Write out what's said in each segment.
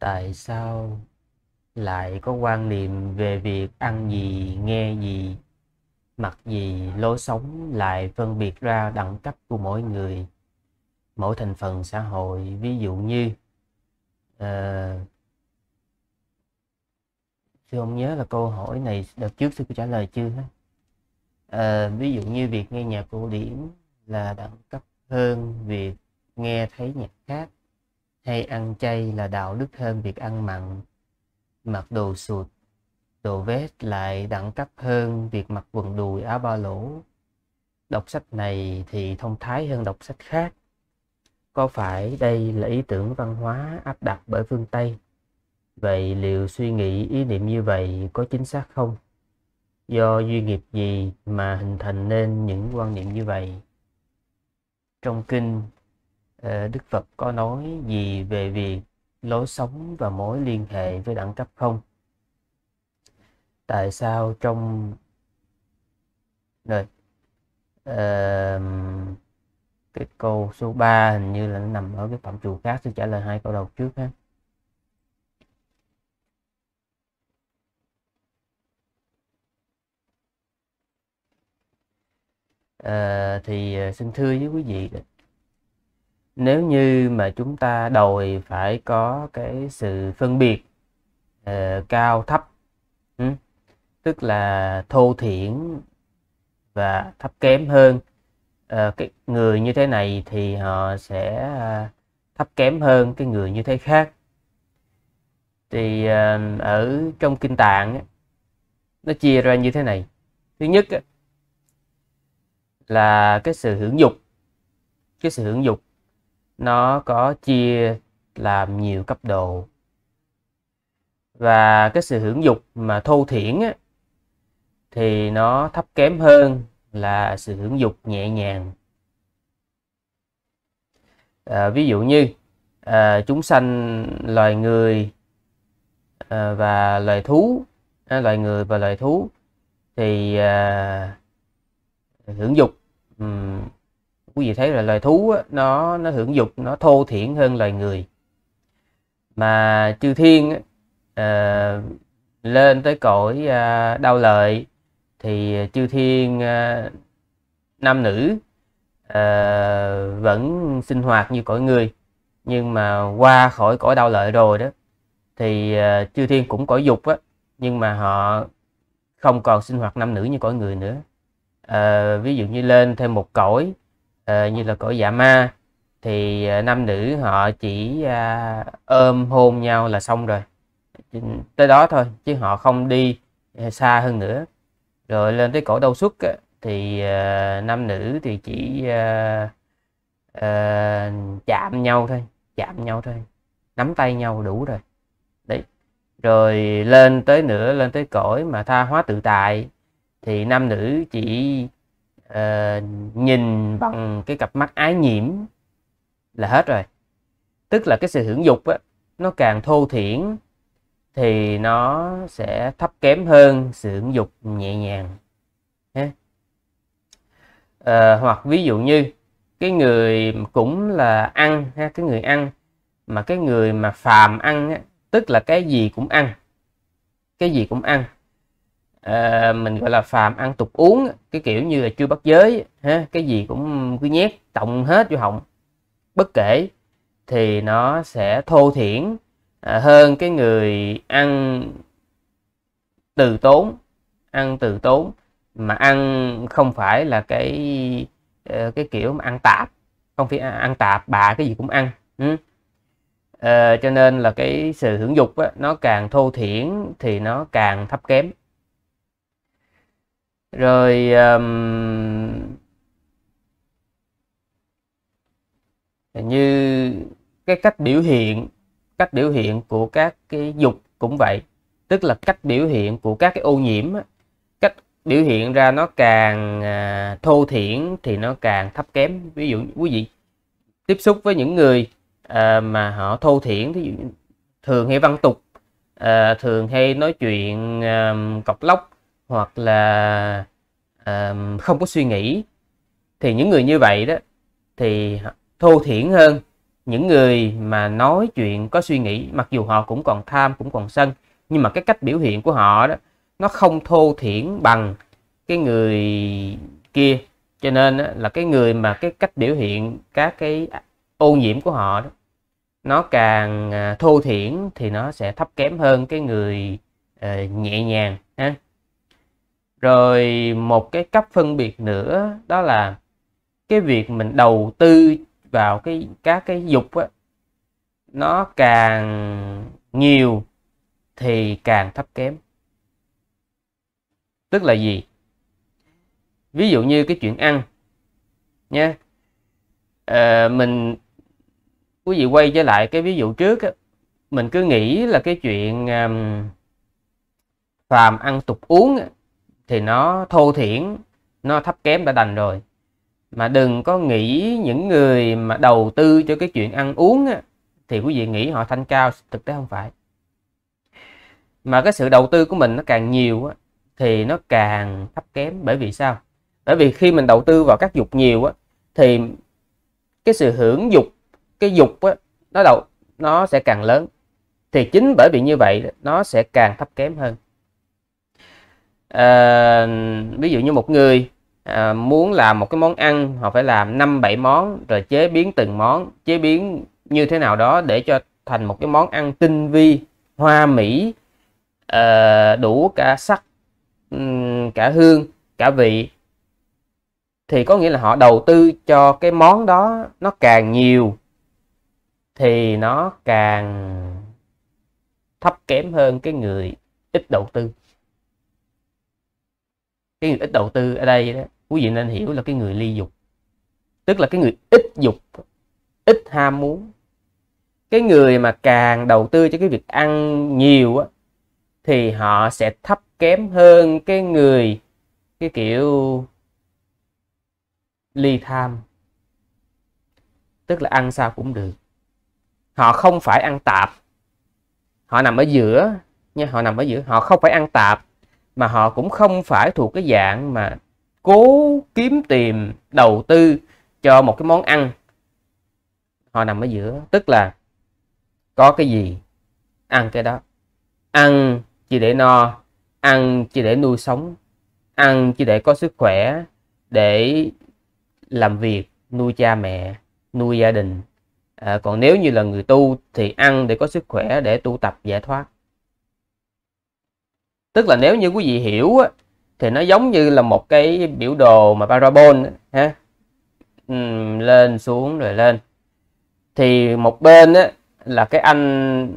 tại sao lại có quan niệm về việc ăn gì nghe gì mặc gì lối sống lại phân biệt ra đẳng cấp của mỗi người mỗi thành phần xã hội ví dụ như uh, ờ, sư không nhớ là câu hỏi này đợt trước sư có trả lời chưa uh, ví dụ như việc nghe nhạc cổ điển là đẳng cấp hơn việc nghe thấy nhạc khác hay ăn chay là đạo đức hơn việc ăn mặn mặc đồ sụt đồ vest lại đẳng cấp hơn việc mặc quần đùi áo ba lỗ đọc sách này thì thông thái hơn đọc sách khác có phải đây là ý tưởng văn hóa áp đặt bởi phương tây vậy liệu suy nghĩ ý niệm như vậy có chính xác không do duy nghiệp gì mà hình thành nên những quan niệm như vậy trong kinh Ờ, Đức Phật có nói gì về việc lối sống và mối liên hệ với đẳng cấp không? Tại sao trong rồi uh, cái câu số 3 hình như là nó nằm ở cái phạm trù khác tôi trả lời hai câu đầu trước ha À, thì xin thưa với quý vị nếu như mà chúng ta đòi phải có cái sự phân biệt uh, cao thấp ừ? tức là thô thiển và thấp kém hơn uh, cái người như thế này thì họ sẽ uh, thấp kém hơn cái người như thế khác thì uh, ở trong kinh tạng ấy, nó chia ra như thế này thứ nhất ấy, là cái sự hưởng dục cái sự hưởng dục nó có chia làm nhiều cấp độ và cái sự hưởng dục mà thô thiển á, thì nó thấp kém hơn là sự hưởng dục nhẹ nhàng à, ví dụ như à, chúng sanh loài người à, và loài thú à, loài người và loài thú thì à, hưởng dục quý vị thấy là loài thú á, nó nó hưởng dục nó thô thiển hơn loài người mà chư thiên á, uh, lên tới cõi uh, à, đau lợi thì chư thiên uh, nam nữ uh, vẫn sinh hoạt như cõi người nhưng mà qua khỏi cõi đau lợi rồi đó thì uh, chư thiên cũng cõi dục á nhưng mà họ không còn sinh hoạt nam nữ như cõi người nữa uh, ví dụ như lên thêm một cõi Ờ, như là cõi dạ ma thì uh, nam nữ họ chỉ uh, ôm hôn nhau là xong rồi tới đó thôi chứ họ không đi ờ, xa hơn nữa rồi lên tới cõi đâu xuất thì uh, nam nữ thì chỉ uh, uh, chạm nhau thôi chạm nhau thôi nắm tay nhau đủ rồi đấy rồi lên tới nữa lên tới cõi mà tha hóa tự tại thì nam nữ chỉ Ờ, nhìn bằng cái cặp mắt ái nhiễm là hết rồi tức là cái sự hưởng dục á, nó càng thô thiển thì nó sẽ thấp kém hơn sự hưởng dục nhẹ nhàng ha. À, ờ, hoặc ví dụ như cái người cũng là ăn ha, cái người ăn mà cái người mà phàm ăn á, tức là cái gì cũng ăn cái gì cũng ăn à, mình gọi là phàm ăn tục uống cái kiểu như là chưa bắt giới ha cái gì cũng cứ nhét tổng hết vô họng bất kể thì nó sẽ thô thiển à, hơn cái người ăn từ tốn ăn từ tốn mà ăn không phải là cái ờ, cái kiểu mà ăn tạp không phải ăn tạp bà cái gì cũng ăn ừ. à, cho nên là cái sự hưởng dục á, nó càng thô thiển thì nó càng thấp kém rồi um, như cái cách biểu hiện cách biểu hiện của các cái dục cũng vậy tức là cách biểu hiện của các cái ô nhiễm cách biểu hiện ra nó càng à, thô thiển thì nó càng thấp kém ví dụ quý vị tiếp xúc với những người à, mà họ thô thiển thường hay văn tục à, thường hay nói chuyện cọc lóc hoặc là um, không có suy nghĩ thì những người như vậy đó thì thô thiển hơn những người mà nói chuyện có suy nghĩ mặc dù họ cũng còn tham cũng còn sân nhưng mà cái cách biểu hiện của họ đó nó không thô thiển bằng cái người kia cho nên đó, là cái người mà cái cách biểu hiện các cái ô nhiễm của họ đó nó càng à, thô thiển thì nó sẽ thấp kém hơn cái người uh, nhẹ nhàng ha rồi một cái cấp phân biệt nữa đó là cái việc mình đầu tư vào cái các cái dục á, nó càng nhiều thì càng thấp kém tức là gì ví dụ như cái chuyện ăn nha à, ờ, mình quý vị quay trở lại cái ví dụ trước á, mình cứ nghĩ là cái chuyện um, phàm ăn tục uống á, thì nó thô thiển nó thấp kém đã đành rồi mà đừng có nghĩ những người mà đầu tư cho cái chuyện ăn uống á, thì quý vị nghĩ họ thanh cao thực tế không phải mà cái sự đầu tư của mình nó càng nhiều á, thì nó càng thấp kém bởi vì sao bởi vì khi mình đầu tư vào các dục nhiều á, thì cái sự hưởng dục cái dục á, nó đầu nó sẽ càng lớn thì chính bởi vì như vậy nó sẽ càng thấp kém hơn à, ví dụ như một người à, muốn làm một cái món ăn họ phải làm năm bảy món rồi chế biến từng món chế biến như thế nào đó để cho thành một cái món ăn tinh vi hoa mỹ à, đủ cả sắc cả hương cả vị thì có nghĩa là họ đầu tư cho cái món đó nó càng nhiều thì nó càng thấp kém hơn cái người ít đầu tư cái người ít đầu tư ở đây đó quý vị nên hiểu là cái người ly dục tức là cái người ít dục ít ham muốn cái người mà càng đầu tư cho cái việc ăn nhiều á, thì họ sẽ thấp kém hơn cái người cái kiểu ly tham tức là ăn sao cũng được họ không phải ăn tạp họ nằm ở giữa nha họ nằm ở giữa họ không phải ăn tạp mà họ cũng không phải thuộc cái dạng mà cố kiếm tìm đầu tư cho một cái món ăn họ nằm ở giữa tức là có cái gì ăn cái đó ăn chỉ để no ăn chỉ để nuôi sống ăn chỉ để có sức khỏe để làm việc nuôi cha mẹ nuôi gia đình à, còn nếu như là người tu thì ăn để có sức khỏe để tu tập giải thoát tức là nếu như quý vị hiểu thì nó giống như là một cái biểu đồ mà parabol ha lên xuống rồi lên thì một bên á, là cái anh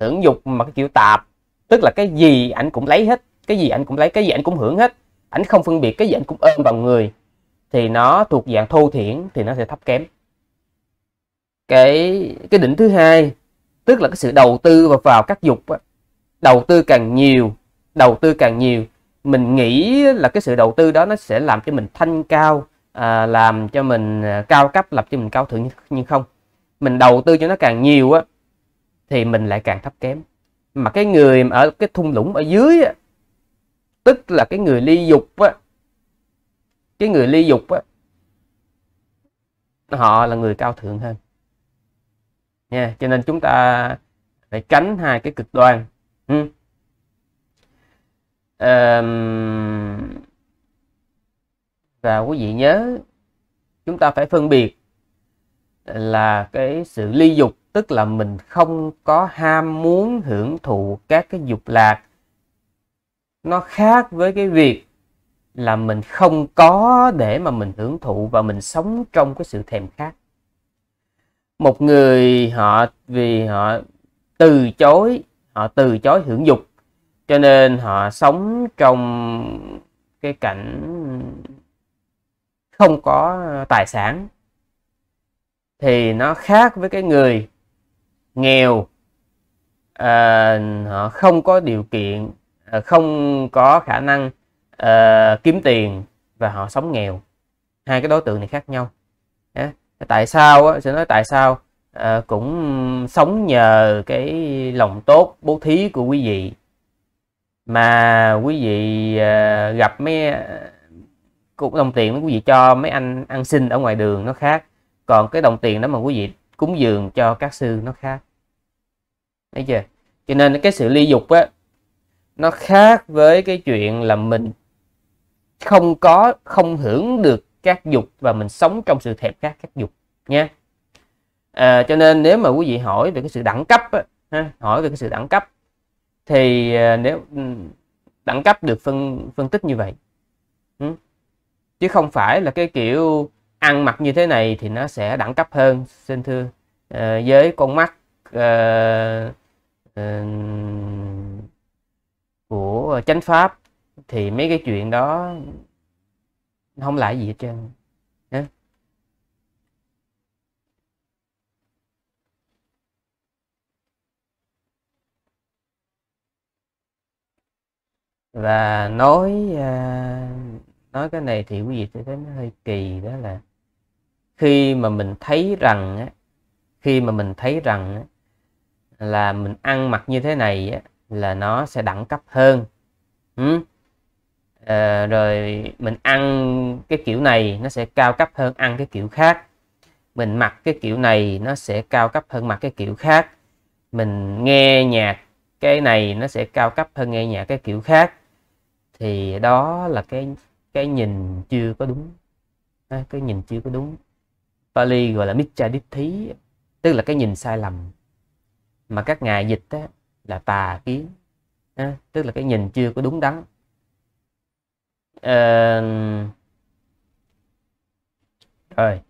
hưởng dục mà cái kiểu tạp tức là cái gì ảnh cũng lấy hết cái gì ảnh cũng lấy cái gì ảnh cũng hưởng hết ảnh không phân biệt cái gì ảnh cũng ơn bằng người thì nó thuộc dạng thô thiển thì nó sẽ thấp kém cái cái đỉnh thứ hai tức là cái sự đầu tư vào các dục á, đầu tư càng nhiều đầu tư càng nhiều mình nghĩ là cái sự đầu tư đó nó sẽ làm cho mình thanh cao à, làm cho mình à, cao cấp làm cho mình cao thượng nhưng không mình đầu tư cho nó càng nhiều á thì mình lại càng thấp kém mà cái người ở cái thung lũng ở dưới á, tức là cái người ly dục á cái người ly dục á họ là người cao thượng hơn nha cho nên chúng ta phải tránh hai cái cực đoan Hmm. và quý vị nhớ chúng ta phải phân biệt là cái sự ly dục tức là mình không có ham muốn hưởng thụ các cái dục lạc nó khác với cái việc là mình không có để mà mình hưởng thụ và mình sống trong cái sự thèm khát một người họ vì họ từ chối họ từ chối hưởng dục cho nên họ sống trong cái cảnh không có tài sản thì nó khác với cái người nghèo à, họ không có điều kiện à, không có khả năng à, kiếm tiền và họ sống nghèo hai cái đối tượng này khác nhau tại sao á, sẽ nói tại sao à, cũng sống nhờ cái lòng tốt bố thí của quý vị mà quý vị à, gặp mấy cục đồng tiền quý vị cho mấy anh ăn xin ở ngoài đường nó khác còn cái đồng tiền đó mà quý vị cúng dường cho các sư nó khác thấy chưa cho nên cái sự ly dục á nó khác với cái chuyện là mình không có không hưởng được các dục và mình sống trong sự thèm khát các dục nha à, cho nên nếu mà quý vị hỏi về cái sự đẳng cấp ha, hỏi về cái sự đẳng cấp thì ờ, nếu ừ, đẳng cấp được phân phân tích như vậy ừ. chứ không phải là cái kiểu ăn mặc như thế này thì nó sẽ đẳng cấp hơn xin thưa à, với con mắt à, à, của chánh pháp thì mấy cái chuyện đó không lại gì hết trơn và nói à, nói cái này thì quý vị sẽ thấy nó hơi kỳ đó là khi mà mình thấy rằng á, khi mà mình thấy rằng á, là mình ăn mặc như thế này á, là nó sẽ đẳng cấp hơn ừ? à, rồi mình ăn cái kiểu này nó sẽ cao cấp hơn ăn cái kiểu khác mình mặc cái kiểu này nó sẽ cao cấp hơn mặc cái kiểu khác mình nghe nhạc cái này nó sẽ cao cấp hơn nghe nhạc cái kiểu khác thì đó là cái cái nhìn chưa có đúng à, cái nhìn chưa có đúng Pali gọi là mitra đích thí tức là cái nhìn sai lầm mà các ngài dịch á, là tà kiến à, tức là cái nhìn chưa có đúng đắn à, rồi